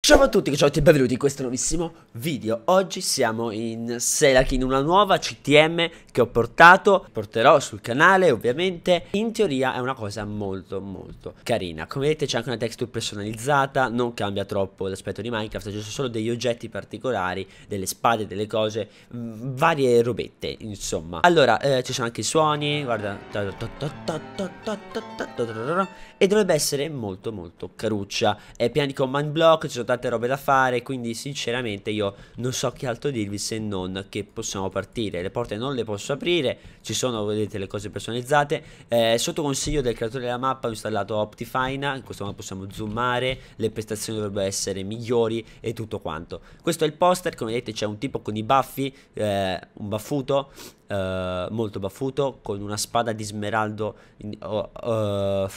Ciao a tutti, ciao e benvenuti in questo nuovissimo video Oggi siamo in Selak in una nuova CTM che ho portato Porterò sul canale ovviamente In teoria è una cosa molto molto carina Come vedete c'è anche una texture personalizzata Non cambia troppo l'aspetto di Minecraft Ci sono solo degli oggetti particolari Delle spade, delle cose Varie robette insomma Allora eh, ci sono anche i suoni Guarda E dovrebbe essere molto molto caruccia È piena di command block Ci sono tante robe da fare, quindi sinceramente io non so che altro dirvi se non che possiamo partire. Le porte non le posso aprire, ci sono, vedete, le cose personalizzate. Eh, sotto consiglio del creatore della mappa ho installato Optifina, in questo modo possiamo zoomare, le prestazioni dovrebbero essere migliori e tutto quanto. Questo è il poster, come vedete c'è un tipo con i baffi, eh, un baffuto, eh, molto baffuto, con una spada di smeraldo... In, oh, uh,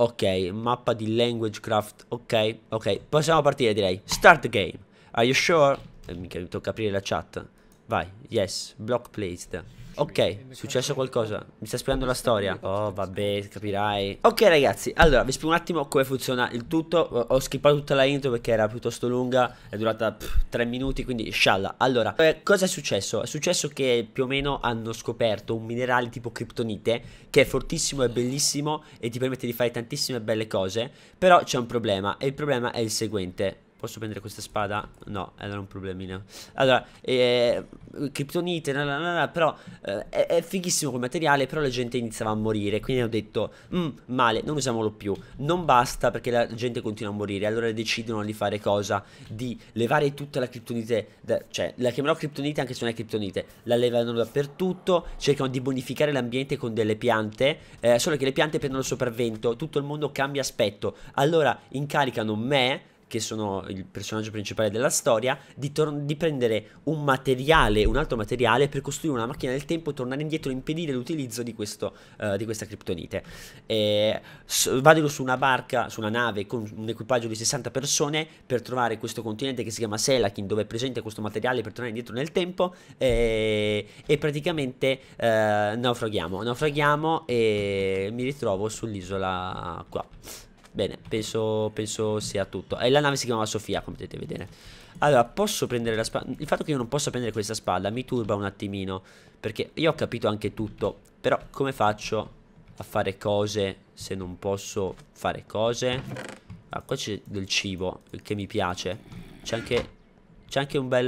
Ok, mappa di Languagecraft. Ok, ok. Possiamo partire, direi. Start the game. Are you sure? Eh, mi tocca aprire la chat. Vai, yes, block placed. Ok, è successo qualcosa. Mi sta spiegando la storia. Oh, vabbè, capirai. Ok, ragazzi, allora vi spiego un attimo come funziona il tutto. Ho skippato tutta la intro perché era piuttosto lunga. È durata pff, 3 minuti, quindi scialla. Allora, eh, cosa è successo? È successo che più o meno hanno scoperto un minerale tipo criptonite che è fortissimo e bellissimo e ti permette di fare tantissime belle cose. Però c'è un problema e il problema è il seguente Posso prendere questa spada? No, era un problemino. Allora, eh, criptonite, na, na, na, però eh, è, è, fighissimo come materiale, però la gente iniziava a morire. Quindi ho detto, mm, male, non usiamolo più. Non basta perché la gente continua a morire. Allora decidono di fare cosa? Di levare tutta la criptonite, da, cioè la chiamerò criptonite anche se non è criptonite. La levano dappertutto, cercano di bonificare l'ambiente con delle piante, eh, solo che le piante prendono sopravvento, tutto il mondo cambia aspetto. Allora incaricano me che sono il personaggio principale della storia, di, tor- di prendere un materiale, un altro materiale, per costruire una macchina del tempo, tornare indietro e impedire l'utilizzo di, questo, uh, di questa criptonite. Eh, s- vadano su una barca, su una nave con un equipaggio di 60 persone per trovare questo continente che si chiama Selakin, dove è presente questo materiale per tornare indietro nel tempo eh, e praticamente eh, naufraghiamo. Naufraghiamo e mi ritrovo sull'isola qua. Bene, penso, penso sia tutto. E la nave si chiamava Sofia, come potete vedere. Allora, posso prendere la spada? Il fatto che io non possa prendere questa spada mi turba un attimino. Perché io ho capito anche tutto. Però come faccio a fare cose se non posso fare cose? Ah, qua c'è del cibo, che mi piace. C'è anche, C'è anche, un bel,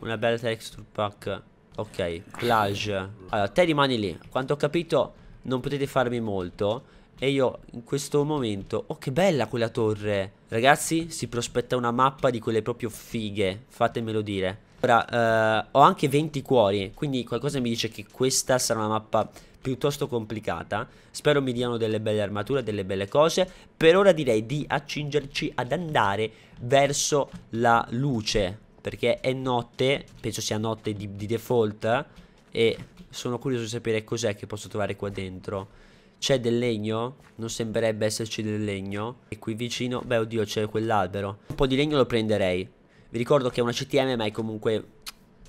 una bella texture pack. Ok, plage. Allora, te rimani lì. Quanto ho capito non potete farmi molto. E io in questo momento... Oh, che bella quella torre! Ragazzi, si prospetta una mappa di quelle proprio fighe, fatemelo dire. Ora, eh, ho anche 20 cuori, quindi qualcosa mi dice che questa sarà una mappa piuttosto complicata. Spero mi diano delle belle armature, delle belle cose. Per ora direi di accingerci ad andare verso la luce, perché è notte, penso sia notte di, di default, e sono curioso di sapere cos'è che posso trovare qua dentro. C'è del legno? Non sembrerebbe esserci del legno. E qui vicino, beh oddio c'è quell'albero. Un po' di legno lo prenderei. Vi ricordo che è una CTM ma è comunque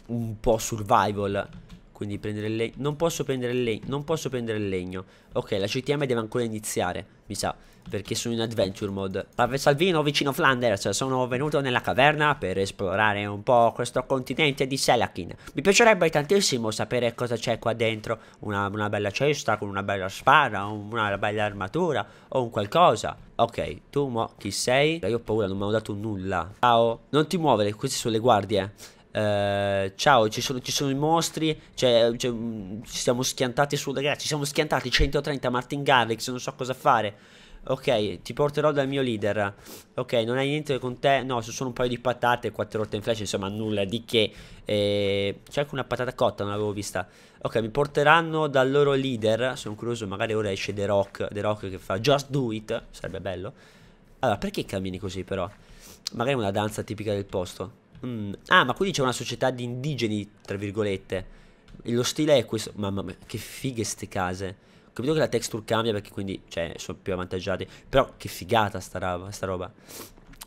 un po' survival. Quindi prendere il legno. Non posso prendere il legno. Non posso prendere il legno. Ok, la CTM deve ancora iniziare. Mi sa. Perché sono in adventure mode. Parve Salvino vicino Flanders. Sono venuto nella caverna per esplorare un po' questo continente di Selakin. Mi piacerebbe tantissimo sapere cosa c'è qua dentro. Una, una bella cesta con una bella spada. Una bella armatura. O un qualcosa. Ok, tu mo chi sei? Io ho paura, non mi hanno dato nulla. Ciao. Non ti muovere, queste sono le guardie. Uh, ciao, ci sono, ci sono, i mostri. Cioè, cioè, mm, ci siamo schiantati su, ragazzi. Ci siamo schiantati 130 Martin Garrix. Non so cosa fare. Ok, ti porterò dal mio leader. Ok, non hai niente con te. No, sono un paio di patate, quattro rotte in flash. Insomma, nulla di che. Eh, c'è anche una patata cotta, non l'avevo vista. Ok, mi porteranno dal loro leader. Sono curioso, magari ora esce The Rock. The Rock che fa Just Do It. Sarebbe bello. Allora, perché cammini così, però? Magari è una danza tipica del posto. Mm. Ah, ma quindi c'è una società di indigeni, tra virgolette. E lo stile è questo. Mamma mia, che fighe ste case. Ho capito che la texture cambia perché quindi, cioè, sono più avvantaggiati. Però che figata sta roba, sta roba.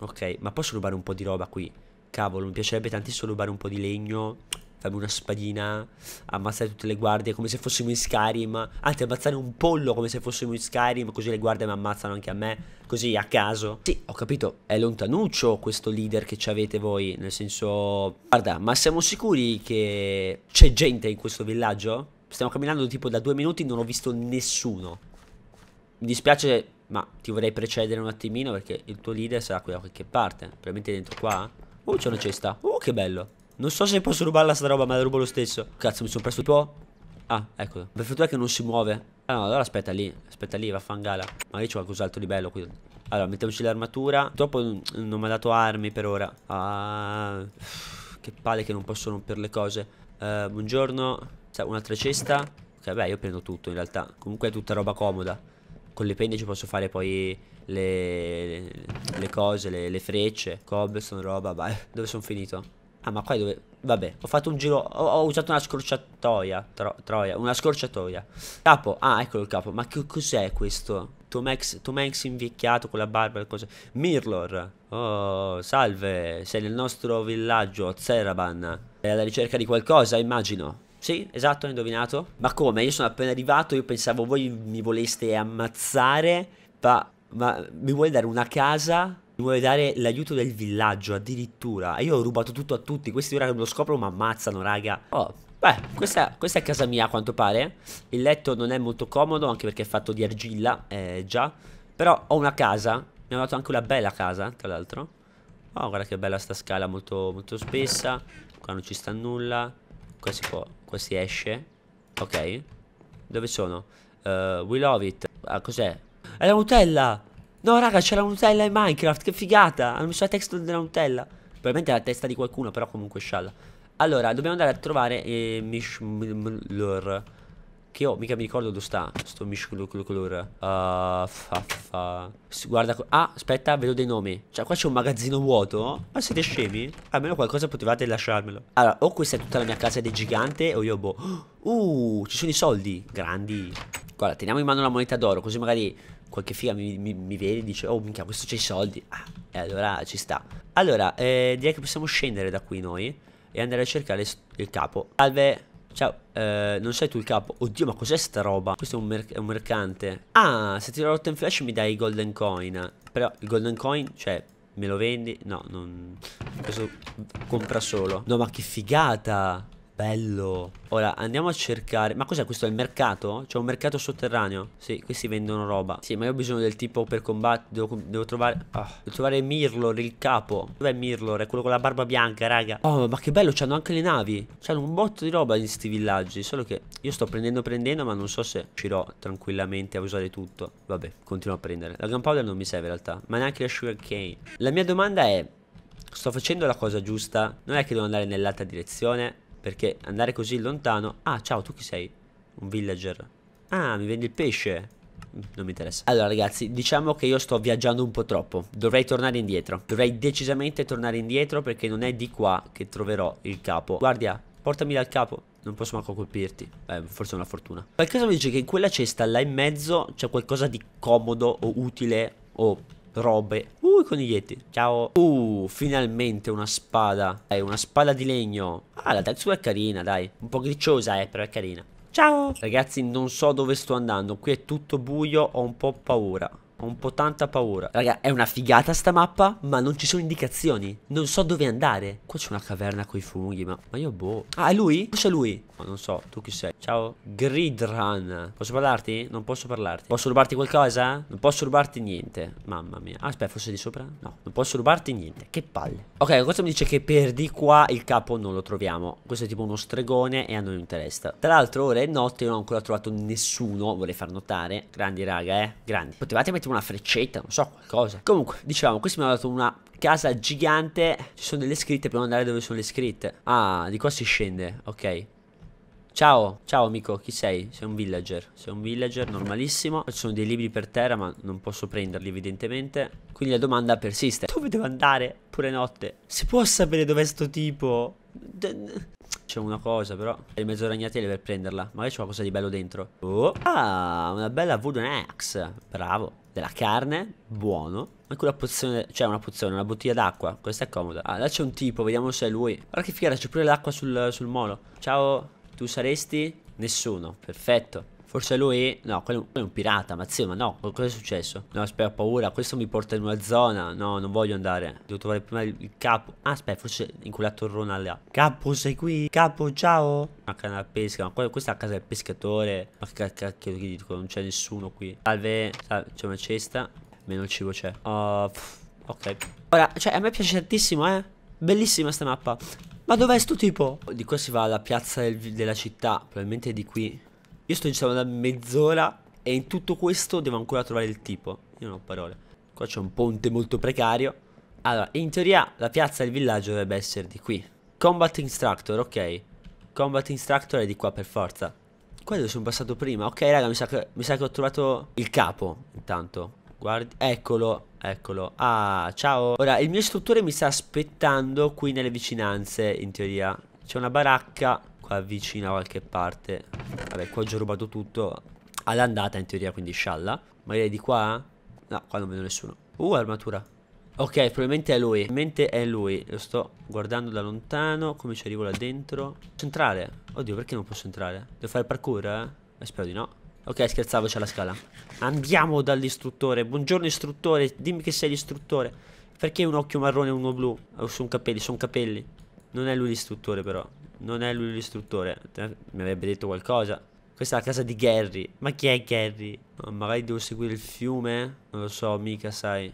Ok, ma posso rubare un po' di roba qui? Cavolo, mi piacerebbe tantissimo rubare un po' di legno Fammi una spadina, ammazzare tutte le guardie come se fossimo in Skyrim. Anzi, ammazzare un pollo come se fossimo in Skyrim, così le guardie mi ammazzano anche a me, così a caso. Sì, ho capito, è lontanuccio questo leader che ci avete voi, nel senso... Guarda, ma siamo sicuri che c'è gente in questo villaggio? Stiamo camminando tipo da due minuti, non ho visto nessuno. Mi dispiace, ma ti vorrei precedere un attimino perché il tuo leader sarà qui da qualche parte. Probabilmente dentro qua. Oh, c'è una cesta. Oh, che bello. Non so se posso rubarla sta roba, ma la rubo lo stesso. Cazzo, mi sono perso il tuo. Ah, eccolo. Per fortuna che non si muove. Ah no, allora aspetta lì. Aspetta lì, vaffangala. lì c'è qualcos'altro di bello qui. Allora, mettiamoci l'armatura. Purtroppo non mi ha dato armi per ora. Ah, che palle che non posso rompere le cose. Uh, buongiorno. Cioè, un'altra cesta. Ok, beh, io prendo tutto in realtà. Comunque è tutta roba comoda. Con le penne ci posso fare poi le, le, le cose, le, le frecce. Cobblestone, roba. vai. dove sono finito? Ah, ma qua dove... Vabbè, ho fatto un giro... Ho, ho usato una scorciatoia. Tro, troia, una scorciatoia. Capo. Ah, eccolo il capo. Ma che cos'è questo? Tom Hanks, invecchiato con la barba e cose. Mirlor. Oh, salve. Sei nel nostro villaggio, Zeraban. Sei alla ricerca di qualcosa, immagino. Sì, esatto, ho indovinato. Ma come? Io sono appena arrivato, io pensavo voi mi voleste ammazzare. Ma, ma mi vuoi dare una casa? Mi vuole dare l'aiuto del villaggio addirittura. Io ho rubato tutto a tutti. Questi ora che lo scoprono mi ammazzano, raga. Oh, Beh, questa, questa, è casa mia a quanto pare. Il letto non è molto comodo, anche perché è fatto di argilla, eh, già. Però ho una casa. Mi hanno dato anche una bella casa, tra l'altro. Oh, guarda che bella sta scala, molto, molto spessa. Qua non ci sta nulla. Qua si può, qua si esce. Ok. Dove sono? Uh, we love it. Ah, cos'è? È la Nutella! No, raga, c'è la Nutella in Minecraft, che figata. Hanno messo la texture della Nutella. Probabilmente è la testa di qualcuno, però comunque scialla. Allora, dobbiamo andare a trovare eh, Mishmlur. Che ho, mica mi ricordo dove sta Sto miscolor uh, ah, fa, fa. Guarda Ah, aspetta, vedo dei nomi Cioè, qua c'è un magazzino vuoto Ma siete scemi? Almeno qualcosa potevate lasciarmelo Allora, o questa è tutta la mia casa di gigante O io boh Uh, ci sono i soldi Grandi Guarda, teniamo in mano la moneta d'oro Così magari qualche figa mi, mi, mi vede e dice Oh, minchia, questo c'è i soldi ah, E allora ci sta Allora, eh, direi che possiamo scendere da qui noi E andare a cercare il capo Salve Ciao, eh, non sei tu il capo. Oddio, ma cos'è sta roba? Questo è un, merc è un, mercante. Ah, se tiro la rotta in flash mi dai i golden coin. Però il golden coin, cioè, me lo vendi? No, non... Questo compra solo. No, ma che figata! Bello Ora andiamo a cercare Ma cos'è questo? È il mercato? C'è un mercato sotterraneo Sì questi vendono roba Sì ma io ho bisogno del tipo per combattere devo, devo, trovare oh, Devo trovare Mirlor il capo Dov'è Mirlor? È quello con la barba bianca raga Oh ma che bello C'hanno anche le navi C'hanno un botto di roba in questi villaggi Solo che io sto prendendo prendendo Ma non so se riuscirò tranquillamente a usare tutto Vabbè continuo a prendere La gunpowder non mi serve in realtà Ma neanche la sugar cane La mia domanda è Sto facendo la cosa giusta Non è che devo andare nell'altra direzione perché andare così lontano... Ah, ciao, tu chi sei? Un villager. Ah, mi vendi il pesce? non mi interessa. Allora ragazzi, diciamo che io sto viaggiando un po' troppo. Dovrei tornare indietro. Dovrei decisamente tornare indietro perché non è di qua che troverò il capo. Guardia, portami dal capo. Non posso manco colpirti. Beh, forse è una fortuna. Qualcosa mi dice che in quella cesta là in mezzo c'è qualcosa di comodo o utile o robe. Uh, i coniglietti. Ciao. Uh, finalmente una spada. Dai, una spada di legno. Ah, la texture è carina, dai. Un po' gricciosa, eh, però è carina. Ciao. Ragazzi, non so dove sto andando. Qui è tutto buio, ho un po' paura. Ho un po' tanta paura. Raga, è una figata sta mappa, ma non ci sono indicazioni. Non so dove andare. Qua c'è una caverna con i funghi, ma... ma io boh. Ah, è lui? Forse lui. Ma non so, tu chi sei? Ciao. Gridran. Posso parlarti? Non posso parlarti. Posso rubarti qualcosa? Non posso rubarti niente. Mamma mia. Ah, aspetta, forse di sopra? No, non posso rubarti niente. Che palle. Ok, questo mi dice che per di qua il capo non lo troviamo. Questo è tipo uno stregone e a noi interessa. Tra l'altro, ora è notte, non ho ancora trovato nessuno, vorrei far notare. Grandi, raga, eh. Grandi. Potevate mettere una freccetta, non so, qualcosa. Comunque, dicevamo, questo mi ha dato una casa gigante. Ci sono delle scritte, dobbiamo andare dove sono le scritte. Ah, di qua si scende, ok. Ciao, ciao amico, chi sei? Sei un villager, sei un villager normalissimo Ci sono dei libri per terra ma non posso prenderli evidentemente Quindi la domanda persiste Dove devo andare? Pure notte Si può sapere dov'è sto tipo? C'è una cosa però È mezzo ragnatele per prenderla Magari c'è qualcosa di bello dentro oh. Ah, una bella wooden axe Bravo della carne, buono. Anche una pozione, cioè una pozione, una bottiglia d'acqua. Questa è comoda. Ah, là c'è un tipo, vediamo se è lui. Guarda che figata, c'è pure l'acqua sul, sul molo. Ciao, tu saresti? Nessuno, perfetto. Forse lui... No, quello è un pirata, ma zio, ma no, cosa è successo? No, aspetta, ho paura, questo mi porta in una zona. No, non voglio andare. Devo trovare prima il capo. Ah, aspetta, forse in quella torrona là. Capo, sei qui? Capo, ciao. Una canna da pesca, ma questa è la casa del pescatore. Ma che cacchio che dico, non c'è nessuno qui. Salve, Salve. c'è una cesta. Meno il cibo c'è. Uh, ok. Ora, cioè, a me piace tantissimo, eh. Bellissima sta mappa. Ma dov'è sto tipo? Di qua si va alla piazza del, della città. Probabilmente di qui. Io sto dicendo da mezz'ora e in tutto questo devo ancora trovare il tipo. Io non ho parole. Qua c'è un ponte molto precario. Allora, in teoria la piazza del villaggio dovrebbe essere di qui. Combat Instructor, ok. Combat Instructor è di qua per forza. Qua dove sono passato prima. Ok, raga, mi sa che, mi sa che ho trovato il capo intanto. Guardi, eccolo, eccolo. Ah, ciao. Ora, il mio istruttore mi sta aspettando qui nelle vicinanze, in teoria. C'è una baracca avvicina eh, a qualche parte Vabbè qua ho già rubato tutto All'andata in teoria quindi scialla Magari di qua No qua non vedo nessuno Uh armatura Ok probabilmente è lui Probabilmente è lui Lo sto guardando da lontano Come ci arrivo là dentro Posso entrare? Oddio perché non posso entrare? Devo fare parkour eh? eh spero di no Ok scherzavo c'è la scala Andiamo dall'istruttore Buongiorno istruttore Dimmi che sei l'istruttore Perché un occhio marrone e uno blu? Oh, sono capelli, sono capelli Non è lui l'istruttore però non è lui l'istruttore. Mi avrebbe detto qualcosa. Questa è la casa di Gary. Ma chi è Gary? magari devo seguire il fiume? Non lo so, mica sai.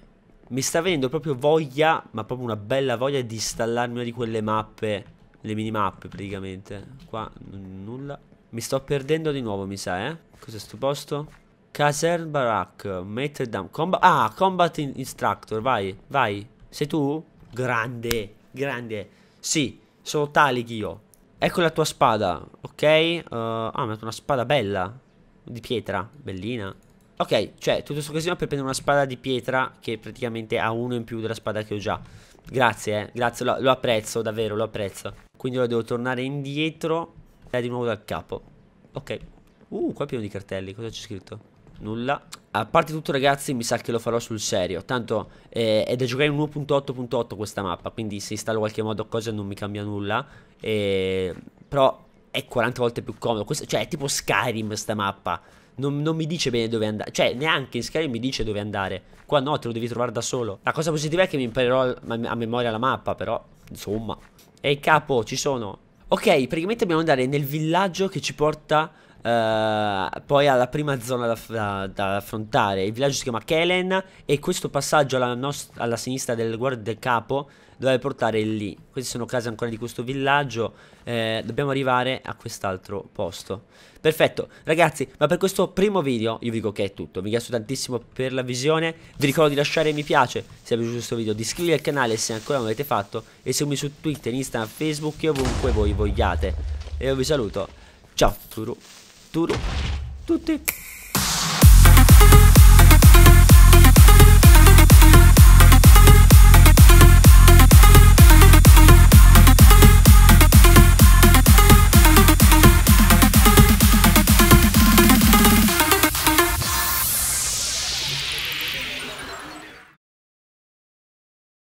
Mi sta venendo proprio voglia, ma proprio una bella voglia di installarmi una di quelle mappe. Le minimappe praticamente. Qua nulla. Mi sto perdendo di nuovo, mi sa, eh. Cos'è sto posto? Casern Barak, Method Down, Comba ah, Combat Instructor, vai, vai. Sei tu? Grande, grande. Sì, sono Talik io. Ecco la tua spada, ok? Uh, ah, ma è una spada bella. Di pietra, bellina. Ok, cioè, tutto questo casino per prendere una spada di pietra che praticamente ha uno in più della spada che ho già. Grazie, eh, grazie, lo, lo apprezzo, davvero, lo apprezzo. Quindi ora devo tornare indietro e eh, di nuovo dal capo. Ok. Uh, qua è pieno di cartelli, cosa c'è scritto? Nulla. A parte tutto ragazzi mi sa che lo farò sul serio Tanto eh, è da giocare in 1.8.8 questa mappa Quindi se installo qualche modo cosa non mi cambia nulla eh, Però è 40 volte più comodo questo, Cioè è tipo Skyrim questa mappa non, non, mi dice bene dove andare Cioè neanche in Skyrim mi dice dove andare Qua no te lo devi trovare da solo La cosa positiva è che mi imparerò a memoria la mappa però Insomma Ehi capo ci sono Ok praticamente dobbiamo andare nel villaggio che ci porta eh, poi alla prima zona da, da, da, affrontare. Il villaggio si chiama Kelen e questo passaggio alla, alla sinistra del, del capo dove portare lì. Queste sono case ancora di questo villaggio. Eh, dobbiamo arrivare a quest'altro posto. Perfetto, ragazzi, ma per questo primo video io vi dico che è tutto. Vi ringrazio tantissimo per la visione. Vi ricordo di lasciare mi piace se vi è piaciuto questo video, di iscrivervi al canale se ancora non l'avete fatto e seguimi su Twitter, Instagram, Facebook e ovunque voi vogliate. E io vi saluto. Ciao, Turu. tudo. Tudo.